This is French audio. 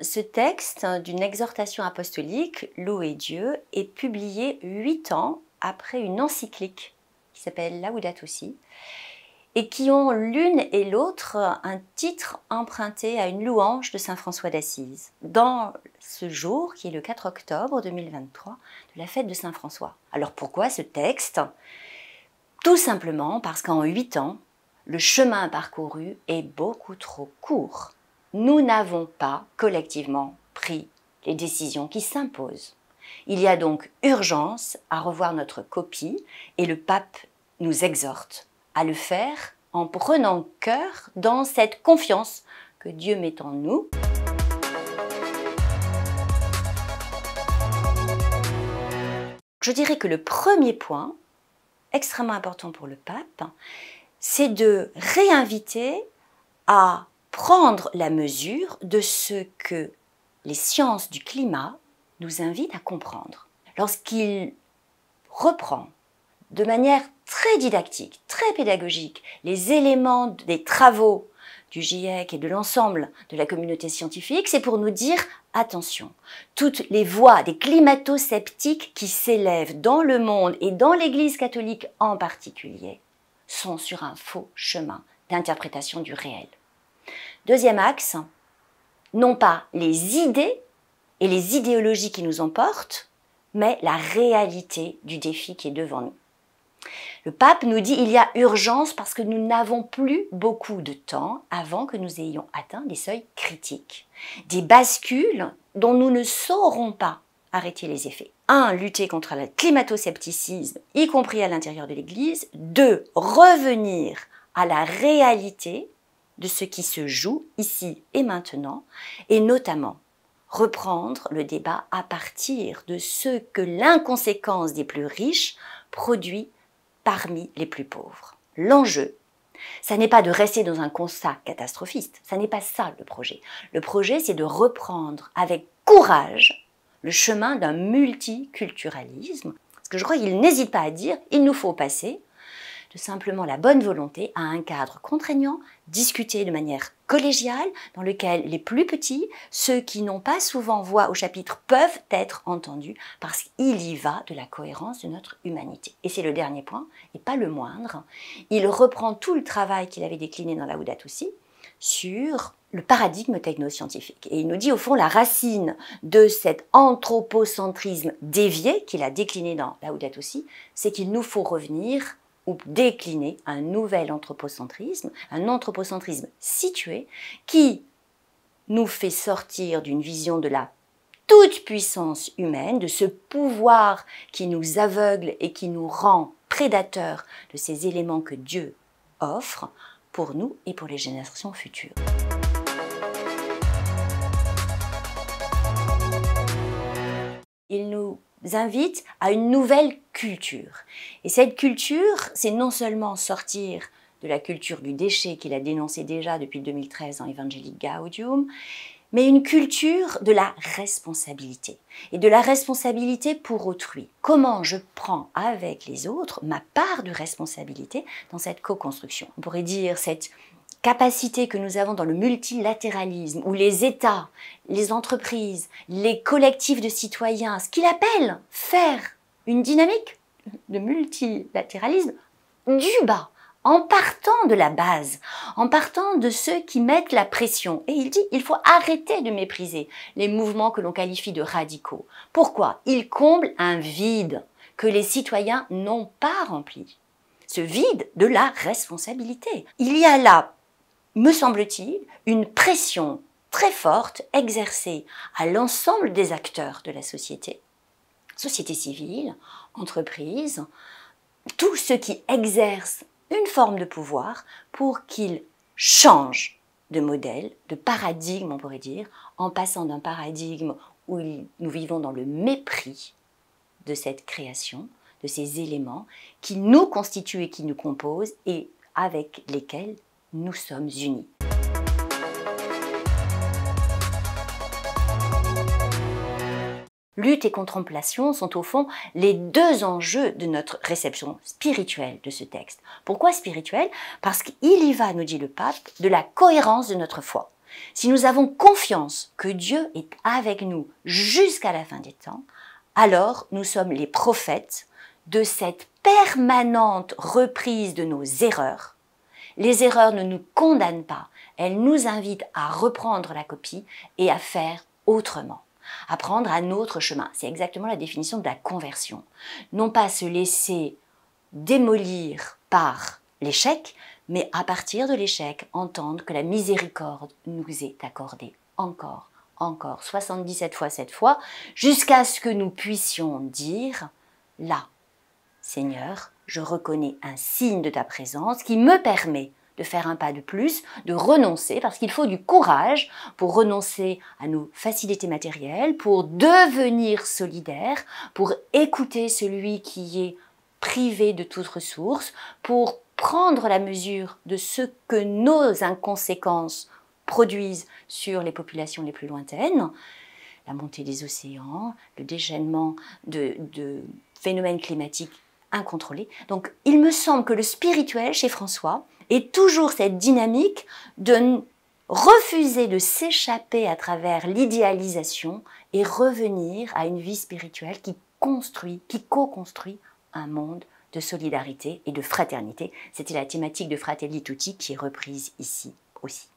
Ce texte hein, d'une exhortation apostolique, Loué Dieu, est publié huit ans après une encyclique qui s'appelle Laudato Si, et qui ont l'une et l'autre un titre emprunté à une louange de Saint François d'Assise, dans ce jour qui est le 4 octobre 2023 de la fête de Saint François. Alors pourquoi ce texte Tout simplement parce qu'en huit ans, le chemin parcouru est beaucoup trop court nous n'avons pas collectivement pris les décisions qui s'imposent. Il y a donc urgence à revoir notre copie et le pape nous exhorte à le faire en prenant cœur dans cette confiance que Dieu met en nous. Je dirais que le premier point, extrêmement important pour le pape, c'est de réinviter à prendre la mesure de ce que les sciences du climat nous invitent à comprendre. Lorsqu'il reprend de manière très didactique, très pédagogique, les éléments des travaux du GIEC et de l'ensemble de la communauté scientifique, c'est pour nous dire attention, toutes les voix des climato-sceptiques qui s'élèvent dans le monde et dans l'Église catholique en particulier sont sur un faux chemin d'interprétation du réel. Deuxième axe, non pas les idées et les idéologies qui nous emportent, mais la réalité du défi qui est devant nous. Le pape nous dit il y a urgence parce que nous n'avons plus beaucoup de temps avant que nous ayons atteint des seuils critiques, des bascules dont nous ne saurons pas arrêter les effets. 1. Lutter contre le climato-scepticisme, y compris à l'intérieur de l'Église. 2. Revenir à la réalité de ce qui se joue ici et maintenant, et notamment reprendre le débat à partir de ce que l'inconséquence des plus riches produit parmi les plus pauvres. L'enjeu, ça n'est pas de rester dans un constat catastrophiste, ça n'est pas ça le projet. Le projet, c'est de reprendre avec courage le chemin d'un multiculturalisme. Parce que je crois qu'il n'hésite pas à dire, il nous faut passer de simplement la bonne volonté à un cadre contraignant, discuté de manière collégiale, dans lequel les plus petits, ceux qui n'ont pas souvent voix au chapitre, peuvent être entendus, parce qu'il y va de la cohérence de notre humanité. Et c'est le dernier point, et pas le moindre. Il reprend tout le travail qu'il avait décliné dans la aussi sur le paradigme technoscientifique. Et il nous dit au fond la racine de cet anthropocentrisme dévié qu'il a décliné dans la Houdat aussi, c'est qu'il nous faut revenir ou décliner un nouvel anthropocentrisme, un anthropocentrisme situé qui nous fait sortir d'une vision de la toute puissance humaine, de ce pouvoir qui nous aveugle et qui nous rend prédateurs de ces éléments que Dieu offre pour nous et pour les générations futures. invite à une nouvelle culture. Et cette culture, c'est non seulement sortir de la culture du déchet qu'il a dénoncé déjà depuis 2013 dans Evangelica Gaudium, mais une culture de la responsabilité et de la responsabilité pour autrui. Comment je prends avec les autres ma part de responsabilité dans cette co-construction On pourrait dire cette capacité que nous avons dans le multilatéralisme, où les États, les entreprises, les collectifs de citoyens, ce qu'il appelle faire une dynamique de multilatéralisme du bas, en partant de la base, en partant de ceux qui mettent la pression. Et il dit, il faut arrêter de mépriser les mouvements que l'on qualifie de radicaux. Pourquoi Ils comblent un vide que les citoyens n'ont pas rempli. Ce vide de la responsabilité. Il y a là me semble-t-il, une pression très forte exercée à l'ensemble des acteurs de la société, société civile, entreprise, tous ceux qui exercent une forme de pouvoir pour qu'ils changent de modèle, de paradigme, on pourrait dire, en passant d'un paradigme où nous vivons dans le mépris de cette création, de ces éléments qui nous constituent et qui nous composent et avec lesquels nous sommes unis. Lutte et contemplation sont au fond les deux enjeux de notre réception spirituelle de ce texte. Pourquoi spirituelle Parce qu'il y va, nous dit le pape, de la cohérence de notre foi. Si nous avons confiance que Dieu est avec nous jusqu'à la fin des temps, alors nous sommes les prophètes de cette permanente reprise de nos erreurs les erreurs ne nous condamnent pas, elles nous invitent à reprendre la copie et à faire autrement à prendre un autre chemin. C'est exactement la définition de la conversion. Non pas se laisser démolir par l'échec, mais à partir de l'échec, entendre que la miséricorde nous est accordée encore, encore, 77 fois cette fois, jusqu'à ce que nous puissions dire, là, Seigneur, je reconnais un signe de ta présence qui me permet de faire un pas de plus, de renoncer, parce qu'il faut du courage pour renoncer à nos facilités matérielles, pour devenir solidaire, pour écouter celui qui est privé de toute ressource, pour prendre la mesure de ce que nos inconséquences produisent sur les populations les plus lointaines, la montée des océans, le déchaînement de phénomènes climatiques Incontrôlé. Donc il me semble que le spirituel chez François est toujours cette dynamique de refuser de s'échapper à travers l'idéalisation et revenir à une vie spirituelle qui construit, qui co-construit un monde de solidarité et de fraternité. C'était la thématique de Fratelli Tutti qui est reprise ici aussi.